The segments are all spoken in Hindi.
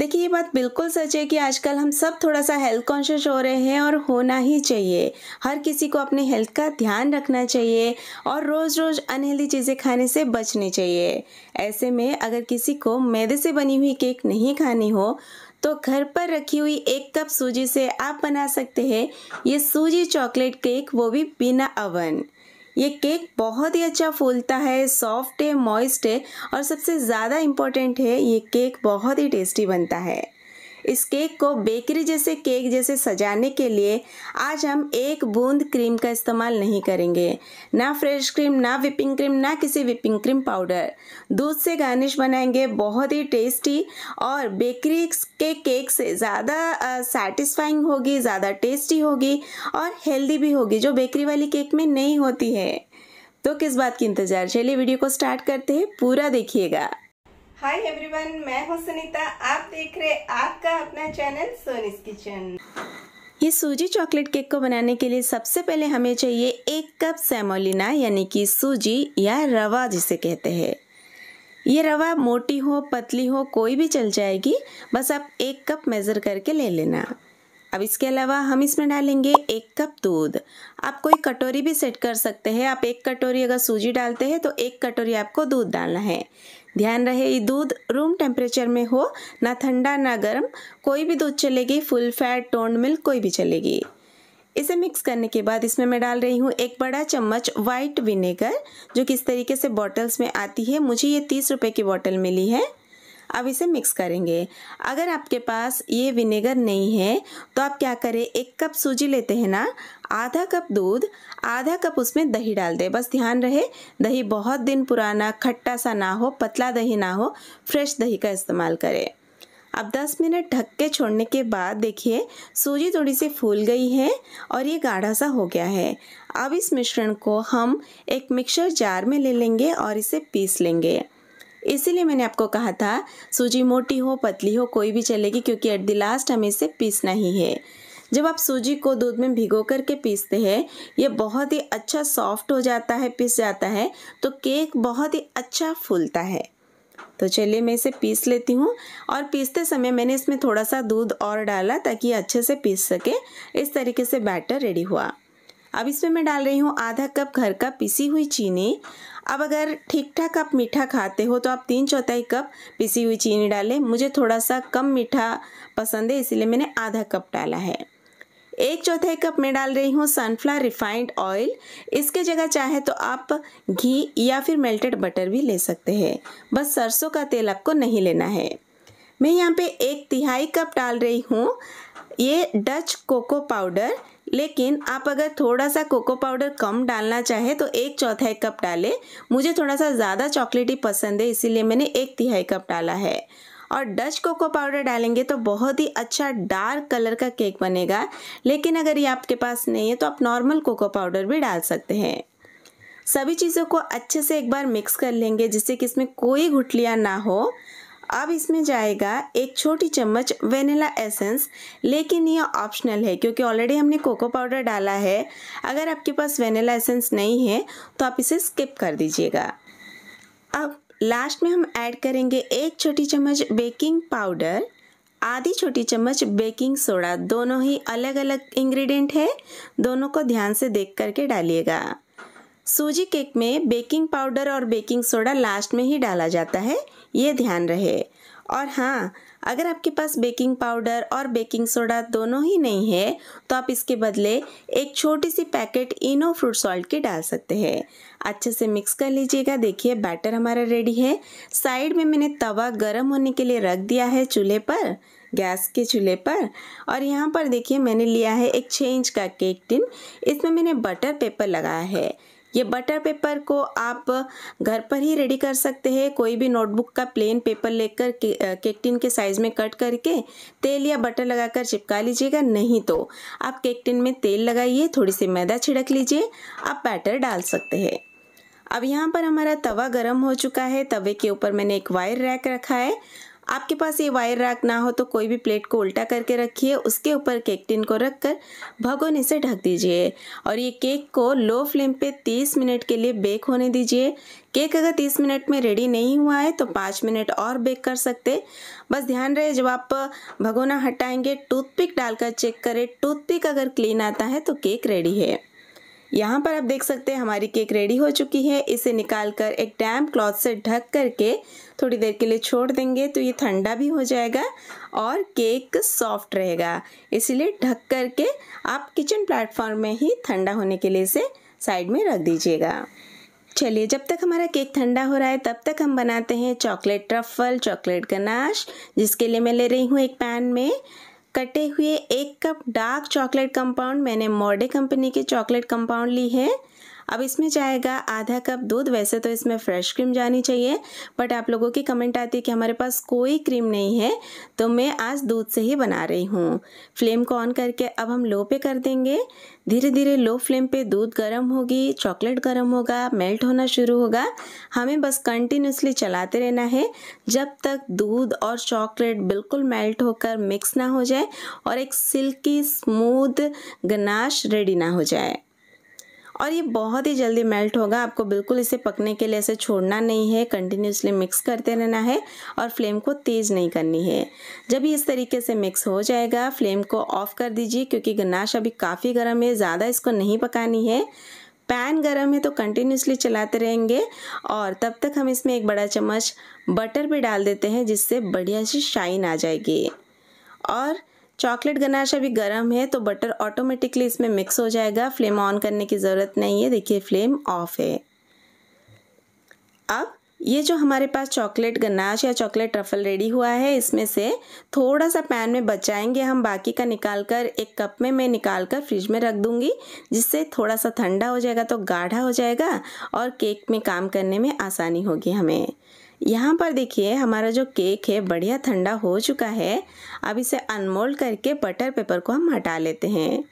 देखिए ये बात बिल्कुल सच है कि आजकल हम सब थोड़ा सा हेल्थ कॉन्शियस हो रहे हैं और होना ही चाहिए हर किसी को अपने हेल्थ का ध्यान रखना चाहिए और रोज़ रोज़ अनहेल्दी चीज़ें खाने से बचनी चाहिए ऐसे में अगर किसी को मैदे से बनी हुई केक नहीं खानी हो तो घर पर रखी हुई एक कप सूजी से आप बना सकते हैं ये सूजी चॉकलेट केक वो भी बिना अवन ये केक बहुत ही अच्छा फूलता है सॉफ्ट है मॉइस्ट है और सबसे ज़्यादा इम्पॉर्टेंट है ये केक बहुत ही टेस्टी बनता है इस केक को बेकरी जैसे केक जैसे सजाने के लिए आज हम एक बूंद क्रीम का इस्तेमाल नहीं करेंगे ना फ्रेश क्रीम ना विपिंग क्रीम ना किसी विपिंग क्रीम पाउडर दूध से गार्निश बनाएंगे बहुत ही टेस्टी और बेकरी के केक से ज़्यादा सेटिस्फाइंग होगी ज़्यादा टेस्टी होगी और हेल्दी भी होगी जो बेकरी वाली केक में नहीं होती है तो किस बात की इंतज़ार चलिए वीडियो को स्टार्ट करते हैं पूरा देखिएगा हाय एवरीवन मैं हूँ सुनीता आप देख रहे आपका अपना चैनल सोनिस किचन ये सूजी चॉकलेट केक को बनाने के लिए सबसे पहले हमें चाहिए एक कप सेमोलिना यानी कि सूजी या रवा जिसे कहते हैं ये रवा मोटी हो पतली हो कोई भी चल जाएगी बस आप एक कप मेज़र करके ले लेना अब इसके अलावा हम इसमें डालेंगे एक कप दूध आप कोई कटोरी भी सेट कर सकते हैं आप एक कटोरी अगर सूजी डालते हैं तो एक कटोरी आपको दूध डालना है ध्यान रहे ये दूध रूम टेम्परेचर में हो ना ठंडा ना गर्म कोई भी दूध चलेगी फुल फैट टोंड मिल्क कोई भी चलेगी इसे मिक्स करने के बाद इसमें मैं डाल रही हूँ एक बड़ा चम्मच वाइट विनेगर जो किस तरीके से बॉटल्स में आती है मुझे ये तीस रुपये की बॉटल मिली है अब इसे मिक्स करेंगे अगर आपके पास ये विनेगर नहीं है तो आप क्या करें एक कप सूजी लेते हैं ना आधा कप दूध आधा कप उसमें दही डाल दें बस ध्यान रहे दही बहुत दिन पुराना खट्टा सा ना हो पतला दही ना हो फ्रेश दही का इस्तेमाल करें अब 10 मिनट ढक के छोड़ने के बाद देखिए सूजी थोड़ी सी फूल गई है और ये गाढ़ा सा हो गया है अब इस मिश्रण को हम एक मिक्सर जार में ले लेंगे और इसे पीस लेंगे इसीलिए मैंने आपको कहा था सूजी मोटी हो पतली हो कोई भी चलेगी क्योंकि एट द लास्ट हमें इसे पीसना ही है जब आप सूजी को दूध में भिगो करके पीसते हैं ये बहुत ही अच्छा सॉफ्ट हो जाता है पीस जाता है तो केक बहुत ही अच्छा फूलता है तो चलिए मैं इसे पीस लेती हूँ और पीसते समय मैंने इसमें थोड़ा सा दूध और डाला ताकि अच्छे से पीस सके इस तरीके से बैटर रेडी हुआ अब इसमें मैं डाल रही हूँ आधा कप घर का पिसी हुई चीनी अब अगर ठीक ठाक आप मीठा खाते हो तो आप तीन चौथाई कप पिसी हुई चीनी डालें मुझे थोड़ा सा कम मीठा पसंद है इसलिए मैंने आधा कप डाला है एक चौथाई कप में डाल रही हूँ सनफ्लावर रिफाइंड ऑयल इसके जगह चाहे तो आप घी या फिर मेल्टेड बटर भी ले सकते हैं बस सरसों का तेल आपको नहीं लेना है मैं यहाँ पे एक तिहाई कप डाल रही हूँ ये डच कोको पाउडर लेकिन आप अगर थोड़ा सा कोको पाउडर कम डालना चाहें तो एक चौथाई कप डालें मुझे थोड़ा सा ज़्यादा चॉकलेटी पसंद है इसीलिए मैंने एक तिहाई कप डाला है और डच कोको पाउडर डालेंगे तो बहुत ही अच्छा डार्क कलर का केक बनेगा लेकिन अगर ये आपके पास नहीं है तो आप नॉर्मल कोको पाउडर भी डाल सकते हैं सभी चीज़ों को अच्छे से एक बार मिक्स कर लेंगे जिससे कि इसमें कोई घुटलियाँ ना हो अब इसमें जाएगा एक छोटी चम्मच वेनिला एसेंस लेकिन यह ऑप्शनल है क्योंकि ऑलरेडी हमने कोको पाउडर डाला है अगर आपके पास वेनिला एसेंस नहीं है तो आप इसे स्किप कर दीजिएगा अब लास्ट में हम ऐड करेंगे एक छोटी चम्मच बेकिंग पाउडर आधी छोटी चम्मच बेकिंग सोडा दोनों ही अलग अलग इंग्रेडिएंट है दोनों को ध्यान से देख करके डालिएगा सूजी केक में बेकिंग पाउडर और बेकिंग सोडा लास्ट में ही डाला जाता है ये ध्यान रहे और हाँ अगर आपके पास बेकिंग पाउडर और बेकिंग सोडा दोनों ही नहीं है तो आप इसके बदले एक छोटी सी पैकेट इनो फ्रूट सॉल्ट के डाल सकते हैं अच्छे से मिक्स कर लीजिएगा देखिए बैटर हमारा रेडी है साइड में मैंने तवा गर्म होने के लिए रख दिया है चूल्हे पर गैस के चूल्हे पर और यहाँ पर देखिए मैंने लिया है एक छः इंच का केक टिन इसमें मैंने बटर पेपर लगाया है ये बटर पेपर को आप घर पर ही रेडी कर सकते हैं कोई भी नोटबुक का प्लेन पेपर लेकर केकटिन के साइज़ में कट करके तेल या बटर लगाकर चिपका लीजिएगा नहीं तो आप केकटिन में तेल लगाइए थोड़ी सी मैदा छिड़क लीजिए आप बैटर डाल सकते हैं अब यहाँ पर हमारा तवा गर्म हो चुका है तवे के ऊपर मैंने एक वायर रैक रखा है आपके पास ये वायर रैक ना हो तो कोई भी प्लेट को उल्टा करके रखिए उसके ऊपर केक टिन को रख कर भगोने से ढक दीजिए और ये केक को लो फ्लेम पे 30 मिनट के लिए बेक होने दीजिए केक अगर 30 मिनट में रेडी नहीं हुआ है तो 5 मिनट और बेक कर सकते बस ध्यान रहे जब आप भगोना हटाएंगे टूथपिक डालकर चेक करें टूथपिक अगर क्लीन आता है तो केक रेडी है यहाँ पर आप देख सकते हैं हमारी केक रेडी हो चुकी है इसे निकाल कर एक डैम्प क्लॉथ से ढक करके थोड़ी देर के लिए छोड़ देंगे तो ये ठंडा भी हो जाएगा और केक सॉफ्ट रहेगा इसलिए ढक करके आप किचन प्लेटफॉर्म में ही ठंडा होने के लिए इसे साइड में रख दीजिएगा चलिए जब तक हमारा केक ठंडा हो रहा है तब तक हम बनाते हैं चॉकलेट ट्रफल चॉकलेट गनाश जिसके लिए मैं ले रही हूँ एक पैन में कटे हुए एक कप डार्क चॉकलेट कंपाउंड मैंने मोर्डे कंपनी के चॉकलेट कंपाउंड ली है अब इसमें जाएगा आधा कप दूध वैसे तो इसमें फ्रेश क्रीम जानी चाहिए बट आप लोगों की कमेंट आती है कि हमारे पास कोई क्रीम नहीं है तो मैं आज दूध से ही बना रही हूँ फ्लेम को ऑन करके अब हम लो पे कर देंगे धीरे धीरे लो फ्लेम पे दूध गर्म होगी चॉकलेट गर्म होगा मेल्ट होना शुरू होगा हमें बस कंटिन्यूसली चलाते रहना है जब तक दूध और चॉकलेट बिल्कुल मेल्ट होकर मिक्स ना हो जाए और एक सिल्की स्मूथ गनाश रेडी ना हो जाए और ये बहुत ही जल्दी मेल्ट होगा आपको बिल्कुल इसे पकने के लिए ऐसे छोड़ना नहीं है कंटिन्यूसली मिक्स करते रहना है और फ्लेम को तेज़ नहीं करनी है जब ये इस तरीके से मिक्स हो जाएगा फ्लेम को ऑफ़ कर दीजिए क्योंकि गनाश अभी काफ़ी गर्म है ज़्यादा इसको नहीं पकानी है पैन गरम है तो कंटिन्यूसली चलाते रहेंगे और तब तक हम इसमें एक बड़ा चम्मच बटर भी डाल देते हैं जिससे बढ़िया सी शाइन आ जाएगी और चॉकलेट गनाश अभी गर्म है तो बटर ऑटोमेटिकली इसमें मिक्स हो जाएगा फ्लेम ऑन करने की ज़रूरत नहीं है देखिए फ्लेम ऑफ है अब ये जो हमारे पास चॉकलेट गनाश या चॉकलेट ट्रफल रेडी हुआ है इसमें से थोड़ा सा पैन में बचाएंगे हम बाकी का निकाल कर एक कप में मैं निकाल कर फ्रिज में रख दूँगी जिससे थोड़ा सा ठंडा हो जाएगा तो गाढ़ा हो जाएगा और केक में काम करने में आसानी होगी हमें यहाँ पर देखिए हमारा जो केक है बढ़िया ठंडा हो चुका है अब इसे अनमोल्ड करके बटर पेपर को हम हटा लेते हैं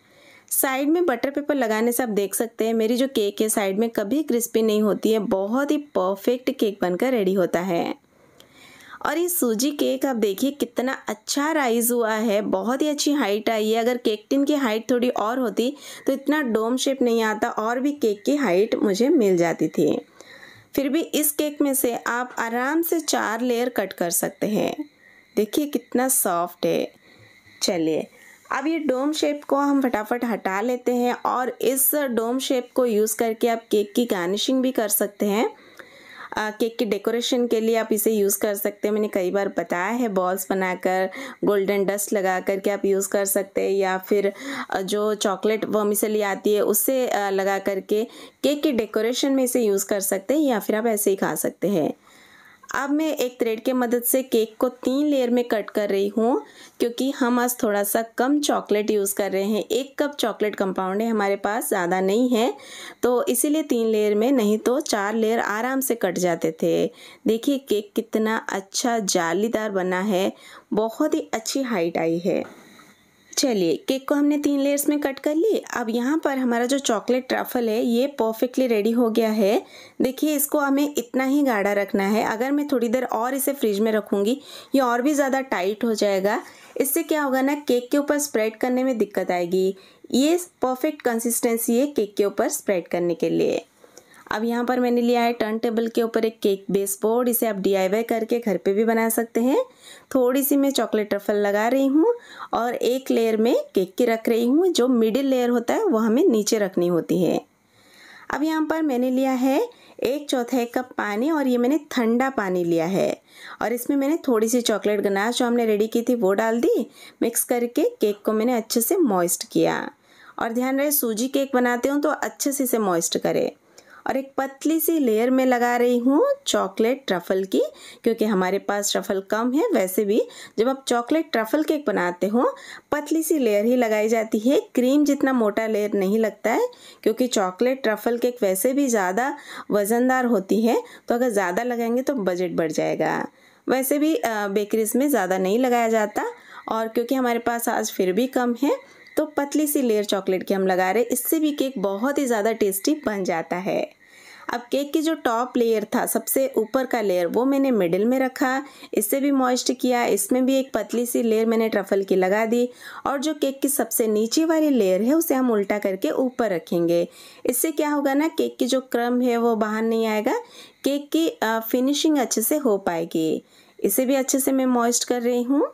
साइड में बटर पेपर लगाने से आप देख सकते हैं मेरी जो केक है साइड में कभी क्रिस्पी नहीं होती है बहुत ही परफेक्ट केक बनकर रेडी होता है और ये सूजी केक आप देखिए कितना अच्छा राइज़ हुआ है बहुत ही अच्छी हाइट आई है अगर केक टिन की हाइट थोड़ी और होती तो इतना डोम शेप नहीं आता और भी केक की हाइट मुझे मिल जाती थी फिर भी इस केक में से आप आराम से चार लेयर कट कर सकते हैं देखिए कितना सॉफ्ट है चलिए अब ये डोम शेप को हम फटाफट हटा लेते हैं और इस डोम शेप को यूज़ करके आप केक की गार्निशिंग भी कर सकते हैं केक के डेकोरेशन के लिए आप इसे यूज़ कर सकते हैं मैंने कई बार बताया है बॉल्स बनाकर गोल्डन डस्ट लगा कर के आप यूज़ कर सकते हैं या फिर जो चॉकलेट वर्मिसली आती है उससे लगा करके केक के डेकोरेशन में इसे यूज़ कर सकते हैं या फिर आप ऐसे ही खा सकते हैं अब मैं एक थ्रेड के मदद से केक को तीन लेयर में कट कर रही हूँ क्योंकि हम आज थोड़ा सा कम चॉकलेट यूज़ कर रहे हैं एक कप चॉकलेट कंपाउंड है हमारे पास ज़्यादा नहीं है तो इसीलिए तीन लेयर में नहीं तो चार लेयर आराम से कट जाते थे देखिए केक कितना अच्छा जालीदार बना है बहुत ही अच्छी हाइट आई है चलिए केक को हमने तीन लेयर्स में कट कर ली अब यहाँ पर हमारा जो चॉकलेट ट्रफल है ये परफेक्टली रेडी हो गया है देखिए इसको हमें इतना ही गाढ़ा रखना है अगर मैं थोड़ी देर और इसे फ्रिज में रखूँगी ये और भी ज़्यादा टाइट हो जाएगा इससे क्या होगा ना केक के ऊपर स्प्रेड करने में दिक्कत आएगी ये परफेक्ट कंसिस्टेंसी है केक के ऊपर स्प्रेड करने के लिए अब यहाँ पर मैंने लिया है टर्न टेबल के ऊपर एक केक बेस बोर्ड इसे आप डी करके घर पे भी बना सकते हैं थोड़ी सी मैं चॉकलेट ट्रफल लगा रही हूँ और एक लेयर में केक की रख रही हूँ जो मिडिल लेयर होता है वो हमें नीचे रखनी होती है अब यहाँ पर मैंने लिया है एक चौथाई कप पानी और ये मैंने ठंडा पानी लिया है और इसमें मैंने थोड़ी सी चॉकलेट गनाश जो हमने रेडी की थी वो डाल दी मिक्स करके केक को मैंने अच्छे से मॉइस्ट किया और ध्यान रहे सूजी केक बनाते हो तो अच्छे से इसे मॉइस्ट करें और एक पतली सी लेयर में लगा रही हूँ चॉकलेट ट्रफल की क्योंकि हमारे पास ट्रफल कम है वैसे भी जब आप चॉकलेट ट्रफल केक बनाते हो पतली सी लेयर ही लगाई जाती है क्रीम जितना मोटा लेयर नहीं लगता है क्योंकि चॉकलेट ट्रफल केक वैसे भी ज़्यादा वज़नदार होती है तो अगर ज़्यादा लगाएंगे तो बजट बढ़ जाएगा वैसे भी बेकरीज में ज़्यादा नहीं लगाया जाता और क्योंकि हमारे पास आज फिर भी कम है तो पतली सी लेयर चॉकलेट की हम लगा रहे इससे भी केक बहुत ही ज़्यादा टेस्टी बन जाता है अब केक की जो टॉप लेयर था सबसे ऊपर का लेयर वो मैंने मिडिल में रखा इससे भी मॉइस्ट किया इसमें भी एक पतली सी लेयर मैंने ट्रफल की लगा दी और जो केक की सबसे नीचे वाली लेयर है उसे हम उल्टा करके ऊपर रखेंगे इससे क्या होगा ना केक की जो क्रम है वो बाहर नहीं आएगा केक की फिनिशिंग अच्छे से हो पाएगी इसे भी अच्छे से मैं मॉइस्ट कर रही हूँ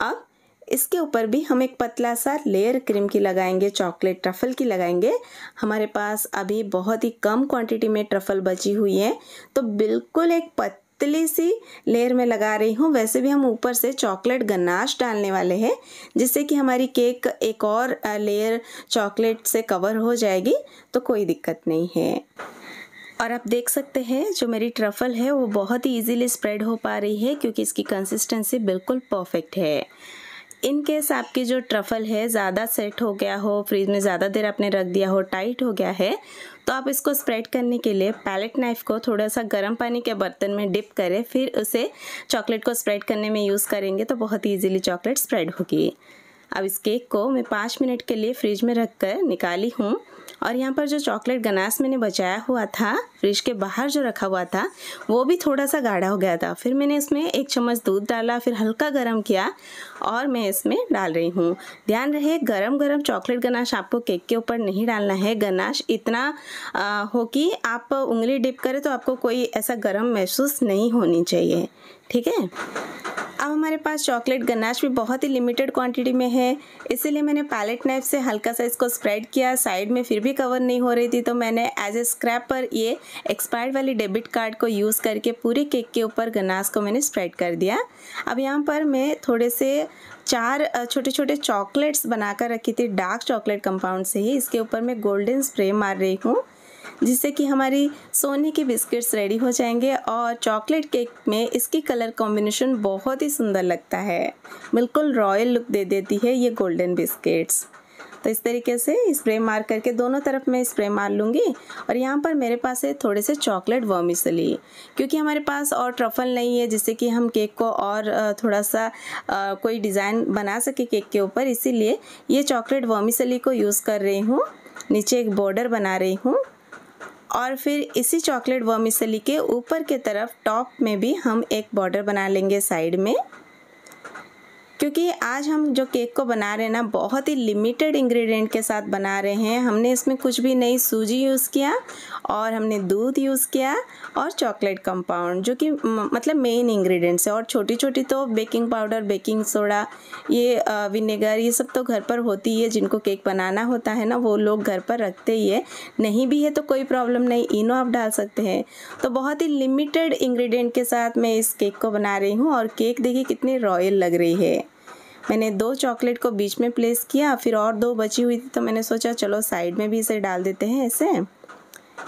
अब इसके ऊपर भी हम एक पतला सा लेयर क्रीम की लगाएंगे चॉकलेट ट्रफल की लगाएंगे हमारे पास अभी बहुत ही कम क्वांटिटी में ट्रफल बची हुई है तो बिल्कुल एक पतली सी लेयर में लगा रही हूँ वैसे भी हम ऊपर से चॉकलेट गनाश डालने वाले हैं जिससे कि हमारी केक एक और लेयर चॉकलेट से कवर हो जाएगी तो कोई दिक्कत नहीं है और आप देख सकते हैं जो मेरी ट्रफल है वो बहुत ही इजीली स्प्रेड हो पा रही है क्योंकि इसकी कंसिस्टेंसी बिल्कुल परफेक्ट है इन केस आपकी जो ट्रफल है ज़्यादा सेट हो गया हो फ्रिज में ज़्यादा देर आपने रख दिया हो टाइट हो गया है तो आप इसको स्प्रेड करने के लिए पैलेट नाइफ को थोड़ा सा गर्म पानी के बर्तन में डिप करें फिर उसे चॉकलेट को स्प्रेड करने में यूज़ करेंगे तो बहुत ईजिली चॉकलेट स्प्रेड होगी अब इस केक को मैं पाँच मिनट के लिए फ्रिज में रख कर निकाली हूँ और यहाँ पर जो चॉकलेट गनास मैंने बचाया हुआ था फ्रिज के बाहर जो रखा हुआ था वो भी थोड़ा सा गाढ़ा हो गया था फिर मैंने इसमें एक चम्मच दूध डाला फिर हल्का गर्म किया और मैं इसमें डाल रही हूँ ध्यान रहे गरम गरम चॉकलेट गनाश आपको केक के ऊपर नहीं डालना है गनाश इतना आ, हो कि आप उंगली डिप करें तो आपको कोई ऐसा गर्म महसूस नहीं होनी चाहिए ठीक है अब हमारे पास चॉकलेट गनाश भी बहुत ही लिमिटेड क्वांटिटी में है इसीलिए मैंने पैलेट नाइफ से हल्का सा इसको स्प्रेड किया साइड में फिर भी कवर नहीं हो रही थी तो मैंने एज ए स्क्रैप पर ये एक्सपायर्ड वाली डेबिट कार्ड को यूज़ करके पूरे केक के ऊपर गनाश को मैंने स्प्रेड कर दिया अब यहाँ पर मैं थोड़े से चार छोटे छोटे चॉकलेट्स बनाकर रखी थी डार्क चॉकलेट कंपाउंड से ही इसके ऊपर मैं गोल्डन स्प्रे मार रही हूँ जिससे कि हमारी सोने के बिस्किट्स रेडी हो जाएंगे और चॉकलेट केक में इसकी कलर कॉम्बिनेशन बहुत ही सुंदर लगता है बिल्कुल रॉयल लुक दे देती है ये गोल्डन बिस्किट्स तो इस तरीके से स्प्रे मार करके दोनों तरफ मैं स्प्रे मार लूँगी और यहाँ पर मेरे पास है थोड़े से चॉकलेट वर्मिसली क्योंकि हमारे पास और ट्रफल नहीं है जिससे कि हम केक को और थोड़ा सा कोई डिज़ाइन बना सके केक के ऊपर इसीलिए ये चॉकलेट वर्मिसली को यूज़ कर रही हूँ नीचे एक बॉर्डर बना रही हूँ और फिर इसी चॉकलेट वर्मिसली के ऊपर के तरफ टॉप में भी हम एक बॉर्डर बना लेंगे साइड में क्योंकि आज हम जो केक को बना रहे हैं ना बहुत ही लिमिटेड इंग्रेडिएंट के साथ बना रहे हैं हमने इसमें कुछ भी नई सूजी यूज़ किया और हमने दूध यूज़ किया और चॉकलेट कंपाउंड जो कि मतलब मेन इंग्रेडिएंट्स है और छोटी छोटी तो बेकिंग पाउडर बेकिंग सोडा ये विनेगर ये सब तो घर पर होती है जिनको केक बनाना होता है ना वो लोग घर पर रखते ही है नहीं भी है तो कोई प्रॉब्लम नहीं इनो आप डाल सकते हैं तो बहुत ही लिमिटेड इंग्रेडिएंट के साथ मैं इस केक को बना रही हूँ और केक देखिए कितनी रॉयल लग रही है मैंने दो चॉकलेट को बीच में प्लेस किया फिर और दो बची हुई थी तो मैंने सोचा चलो साइड में भी इसे डाल देते हैं ऐसे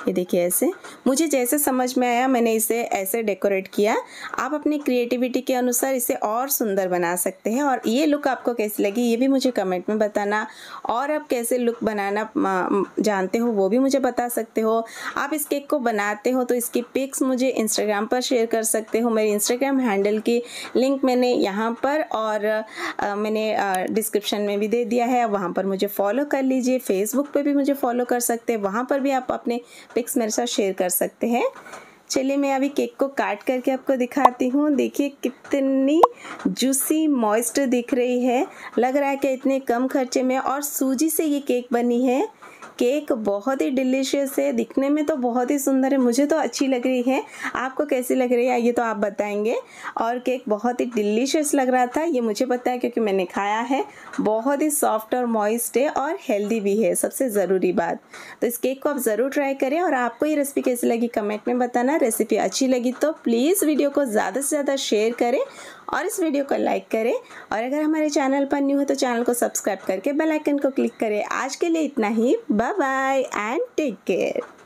ये देखिए ऐसे मुझे जैसे समझ में आया मैंने इसे ऐसे डेकोरेट किया आप अपनी क्रिएटिविटी के अनुसार इसे और सुंदर बना सकते हैं और ये लुक आपको कैसी लगी ये भी मुझे कमेंट में बताना और आप कैसे लुक बनाना जानते हो वो भी मुझे बता सकते हो आप इस केक को बनाते हो तो इसकी पिक्स मुझे इंस्टाग्राम पर शेयर कर सकते हो मेरे इंस्टाग्राम हैंडल की लिंक मैंने यहाँ पर और आ, मैंने डिस्क्रिप्शन में भी दे दिया है वहाँ पर मुझे फॉलो कर लीजिए फेसबुक पर भी मुझे फॉलो कर सकते हैं वहाँ पर भी आप अपने पिक्स मेरे साथ शेयर कर सकते हैं चलिए मैं अभी केक को काट करके आपको दिखाती हूँ देखिए कितनी जूसी मॉइस्ट दिख रही है लग रहा है कि इतने कम खर्चे में और सूजी से ये केक बनी है केक बहुत ही डिलीशियस है दिखने में तो बहुत ही सुंदर है मुझे तो अच्छी लग रही है आपको कैसी लग रही है ये तो आप बताएंगे और केक बहुत ही डिलीशियस लग रहा था ये मुझे पता है क्योंकि मैंने खाया है बहुत ही सॉफ्ट और मॉइस्ट है और हेल्दी भी है सबसे ज़रूरी बात तो इस केक को आप ज़रूर ट्राई करें और आपको ये रेसिपी कैसी लगी कमेंट में बताना रेसिपी अच्छी लगी तो प्लीज़ वीडियो को ज़्यादा से ज़्यादा शेयर करें और इस वीडियो को लाइक करें और अगर हमारे चैनल पर न्यू है तो चैनल को सब्सक्राइब करके बेल आइकन को क्लिक करें आज के लिए इतना ही bye bye and take care